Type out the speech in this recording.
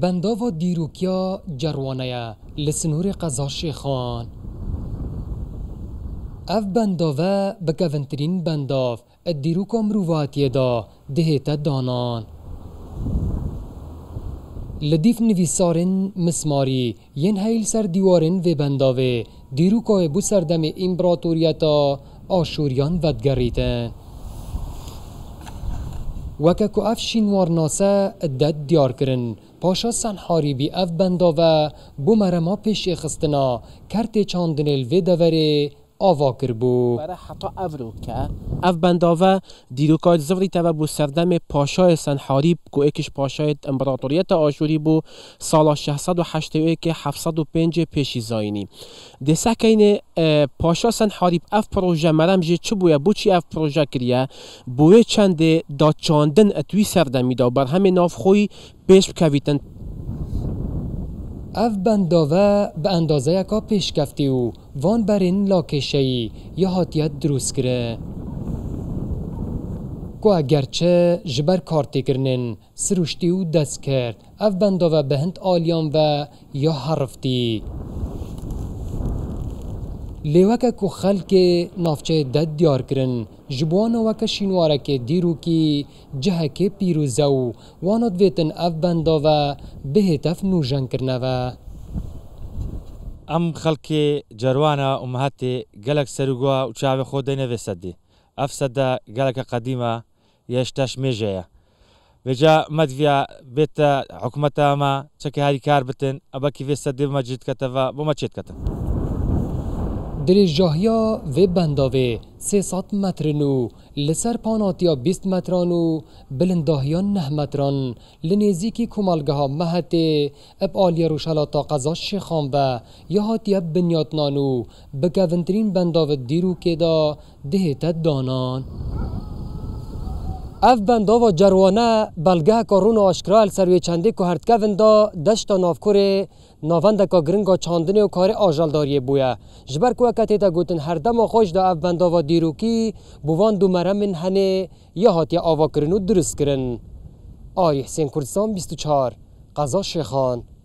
بنداو دیروکیا جروانه لسنور قزاش خان اف بنداوه به کونترین بنداو دیروکا مروواتی دا دهیت دانان لدیف نویسارن مسماری ین هیل سر دیوارن و بنداوه دیروکای بو سردم امپراتوریتا آشوریان ودگریتن وەکە کو ئەف شینوارناسە دەت دیارکردن پاشا سەنحاریبی ئەف بەنداوە بوومەرەما پێشێخستنا کەرتێ چاندنێل وێ دەوەرێ آوا کربو برای حتی اولو که او بنداوه دیروکای زوری تبه بو سردم پاشای سنحاریب کو ایکش پاشای امپراتوریت آشوری بو سالا 681 705 پیشی زاینی دی سکین پاشا سنحاریب اف پروژه مرم جه چه بویا بو چی اف پروژه کریه بوی چند دا چاندن اتوی سردمی دا بر همه ناف خوی پیش بکویتن اف بنداوه به اندازه یکا پیش گفتی و وان این لاکشه ای یا هاتیت دروس گره کو اگرچه جبر کارتی کرنن سروشتی و دست کرد اف بنداوه هند آلیان و یا حرفتی لێوەکە و خەلکێ مافچێ دەت دیارکردن ژبوانەوەکە شینوارەکێ دیروکی جەهەکێ پیرروزە و وانەتێتن ئەف بەندەوە بهێتەف نوژەنکردنەوە. ئەم خەڵکێ جەروانە ومەهاتێ گەلک سەرگووە و چاوێ خۆ دەینەوێ سەدی ئەف سەدا گەلەکە قەدیمە یەشتەش مێژەیە. بێجا مەدویا بێتە حکوومەتەمە چەکە هاری کار بتن ئەبەکی وێ سەدێ مەجدکەتەوە بۆ مەچێتکەتە. در جاهیا و بنداوه 300 متر نو لسر پاناتیا 20 متران و بلنداهیا 9 متران لنیزی کی کمالگها مهته اب آلیا روشالاتا قضا شیخان و یا هاتیا بنیاتنانو بگوندرین بنداوه دیرو که دا دهتا دانان اف بندا و جروانه بلگه کارون و آشکرال سروی چندی که هردکوین دا دشتا نافکور ناوند که گرنگا چاندنی و کار آجالداری بویه جبر که اکتی تا گوتن هر دم خوش دا اف بندا و دیروکی بوان دو مرمن هنه یه هاتی آوا کرن و درست کرن آری حسین کردستان 24 قضا شیخان